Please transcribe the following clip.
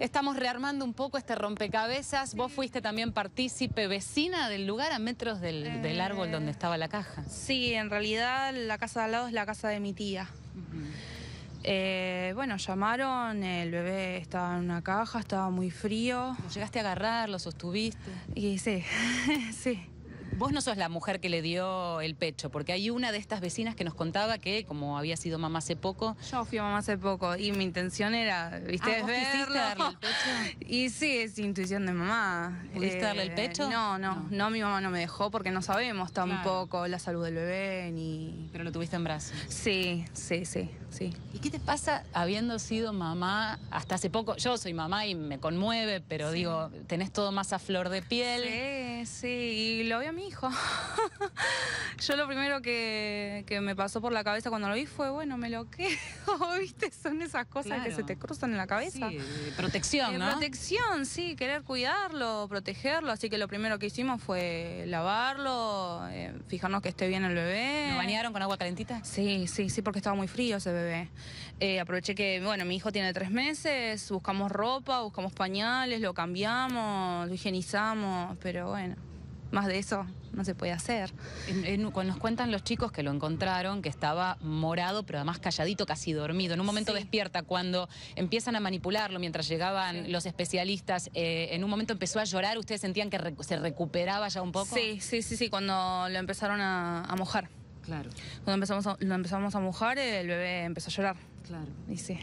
Estamos rearmando un poco este rompecabezas. Vos fuiste también partícipe vecina del lugar a metros del, árbol donde eh, estaba la caja. Sí, en realidad la casa de al lado es la casa de mi tía. Eh, bueno, llamaron, el bebé estaba en una caja, estaba muy frío. ¿Llegaste a agarrarlo, sostuviste? Y sí, sí. Vos no sos la mujer que le dio el pecho, porque hay una de estas vecinas que nos contaba que, como había sido mamá hace poco. Yo fui mamá hace poco y mi intención era, ¿viste? Ah, el pecho? Y sí, es intuición de mamá. ¿Pudiste darle el eh, pecho? No, no, no, mi mamá no me dejó porque no sabemos tampoco la salud del bebé ni tuviste en brazos. Sí, sí, sí, sí. ¿Y qué te pasa habiendo sido mamá hasta hace poco? Yo soy mamá y me conmueve, pero digo, tenés todo más a flor de piel. Sí, sí, y lo veo a mi hijo. Yo lo primero que, me pasó por la cabeza cuando lo vi fue, bueno, me lo quedo, ¿viste? Son esas cosas que se te cruzan en la cabeza. Sí, protección, eh, ¿no? Protección, sí, querer cuidarlo, protegerlo. Así que lo primero que hicimos fue lavarlo, eh, fijarnos que esté bien el bebé. ¿Lo bañaron con agua calentita? Sí, sí, sí, porque estaba muy frío ese bebé. Eh, aproveché que, bueno, mi hijo tiene tres meses, buscamos ropa, buscamos pañales, lo cambiamos, lo higienizamos, pero bueno. Más de eso no se puede hacer. Cuando nos cuentan los chicos que lo encontraron, que estaba morado, pero además calladito, casi dormido. En un momento despierta, cuando empiezan a manipularlo, mientras llegaban los especialistas, eh, en un momento empezó a llorar. ¿Ustedes sentían que se recuperaba ya un poco? Sí, sí, sí, sí, cuando lo empezaron a, mojar. Claro. Cuando empezamos a, lo empezamos a mojar, el bebé empezó a llorar. Claro. Y sí.